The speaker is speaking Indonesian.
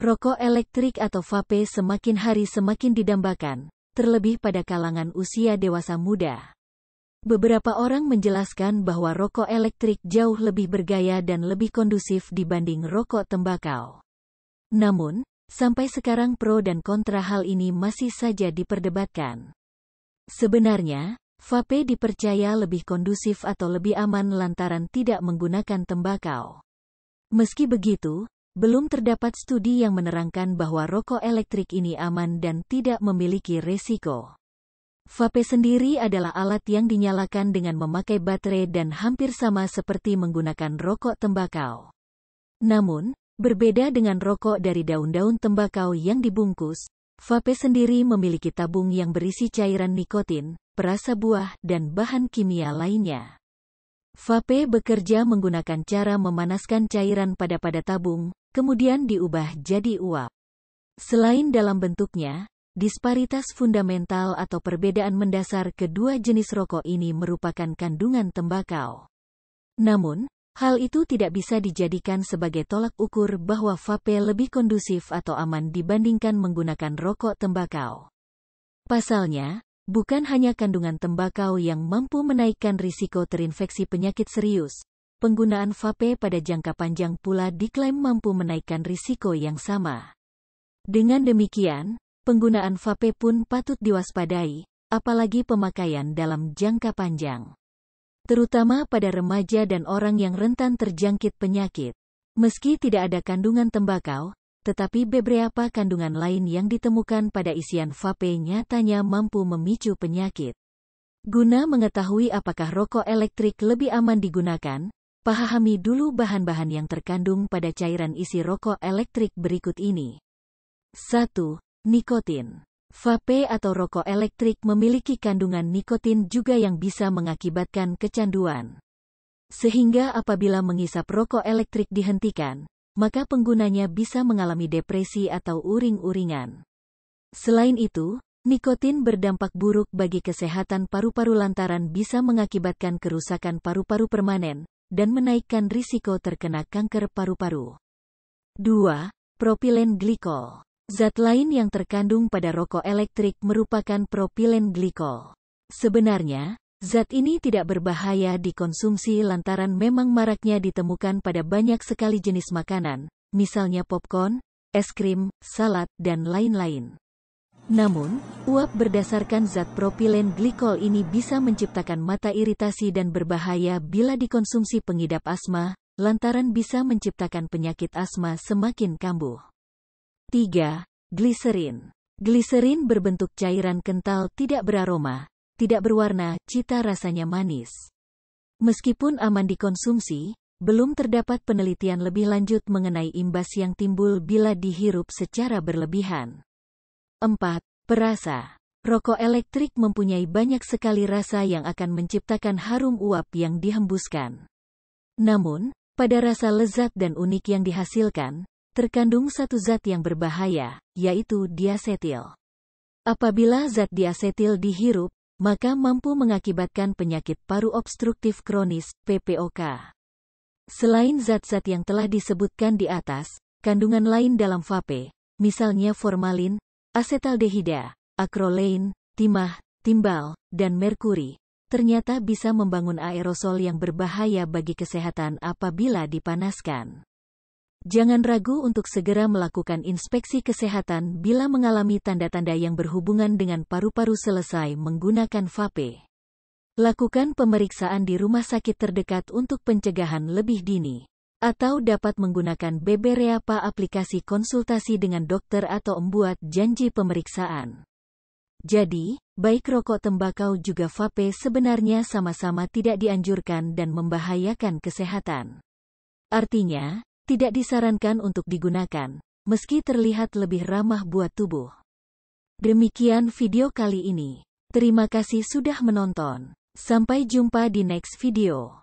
Rokok elektrik atau vape semakin hari semakin didambakan, terlebih pada kalangan usia dewasa muda. Beberapa orang menjelaskan bahwa rokok elektrik jauh lebih bergaya dan lebih kondusif dibanding rokok tembakau. Namun, sampai sekarang pro dan kontra hal ini masih saja diperdebatkan. Sebenarnya, vape dipercaya lebih kondusif atau lebih aman lantaran tidak menggunakan tembakau. Meski begitu, belum terdapat studi yang menerangkan bahwa rokok elektrik ini aman dan tidak memiliki resiko. Vape sendiri adalah alat yang dinyalakan dengan memakai baterai dan hampir sama seperti menggunakan rokok tembakau. Namun, berbeda dengan rokok dari daun-daun tembakau yang dibungkus, vape sendiri memiliki tabung yang berisi cairan nikotin, perasa buah, dan bahan kimia lainnya. Vape bekerja menggunakan cara memanaskan cairan pada pada tabung, kemudian diubah jadi uap. Selain dalam bentuknya, disparitas fundamental atau perbedaan mendasar kedua jenis rokok ini merupakan kandungan tembakau. Namun, hal itu tidak bisa dijadikan sebagai tolak ukur bahwa vape lebih kondusif atau aman dibandingkan menggunakan rokok tembakau. Pasalnya, Bukan hanya kandungan tembakau yang mampu menaikkan risiko terinfeksi penyakit serius, penggunaan vape pada jangka panjang pula diklaim mampu menaikkan risiko yang sama. Dengan demikian, penggunaan vape pun patut diwaspadai, apalagi pemakaian dalam jangka panjang. Terutama pada remaja dan orang yang rentan terjangkit penyakit. Meski tidak ada kandungan tembakau, tetapi beberapa kandungan lain yang ditemukan pada isian vape nyatanya mampu memicu penyakit. Guna mengetahui apakah rokok elektrik lebih aman digunakan, pahami dulu bahan-bahan yang terkandung pada cairan isi rokok elektrik berikut ini. 1. Nikotin. Vape atau rokok elektrik memiliki kandungan nikotin juga yang bisa mengakibatkan kecanduan. Sehingga apabila menghisap rokok elektrik dihentikan, maka penggunanya bisa mengalami depresi atau uring-uringan. Selain itu, nikotin berdampak buruk bagi kesehatan paru-paru lantaran bisa mengakibatkan kerusakan paru-paru permanen dan menaikkan risiko terkena kanker paru-paru. 2. Propilen glikol. Zat lain yang terkandung pada rokok elektrik merupakan propilen glikol. Sebenarnya, Zat ini tidak berbahaya dikonsumsi lantaran memang maraknya ditemukan pada banyak sekali jenis makanan, misalnya popcorn, es krim, salad, dan lain-lain. Namun, uap berdasarkan zat propilen glikol ini bisa menciptakan mata iritasi dan berbahaya bila dikonsumsi pengidap asma, lantaran bisa menciptakan penyakit asma semakin kambuh. 3. Gliserin Gliserin berbentuk cairan kental tidak beraroma, tidak berwarna, cita rasanya manis. Meskipun aman dikonsumsi, belum terdapat penelitian lebih lanjut mengenai imbas yang timbul bila dihirup secara berlebihan. 4. Perasa Rokok elektrik mempunyai banyak sekali rasa yang akan menciptakan harum uap yang dihembuskan. Namun, pada rasa lezat dan unik yang dihasilkan, terkandung satu zat yang berbahaya, yaitu diasetil. Apabila zat diasetil dihirup, maka mampu mengakibatkan penyakit paru obstruktif kronis, PPOK. Selain zat-zat yang telah disebutkan di atas, kandungan lain dalam vape, misalnya formalin, asetaldehida, akrolein, timah, timbal, dan merkuri, ternyata bisa membangun aerosol yang berbahaya bagi kesehatan apabila dipanaskan. Jangan ragu untuk segera melakukan inspeksi kesehatan bila mengalami tanda-tanda yang berhubungan dengan paru-paru selesai menggunakan vape. Lakukan pemeriksaan di rumah sakit terdekat untuk pencegahan lebih dini. Atau dapat menggunakan beberapa aplikasi konsultasi dengan dokter atau membuat janji pemeriksaan. Jadi, baik rokok tembakau juga vape sebenarnya sama-sama tidak dianjurkan dan membahayakan kesehatan. Artinya, tidak disarankan untuk digunakan, meski terlihat lebih ramah buat tubuh. Demikian video kali ini. Terima kasih sudah menonton. Sampai jumpa di next video.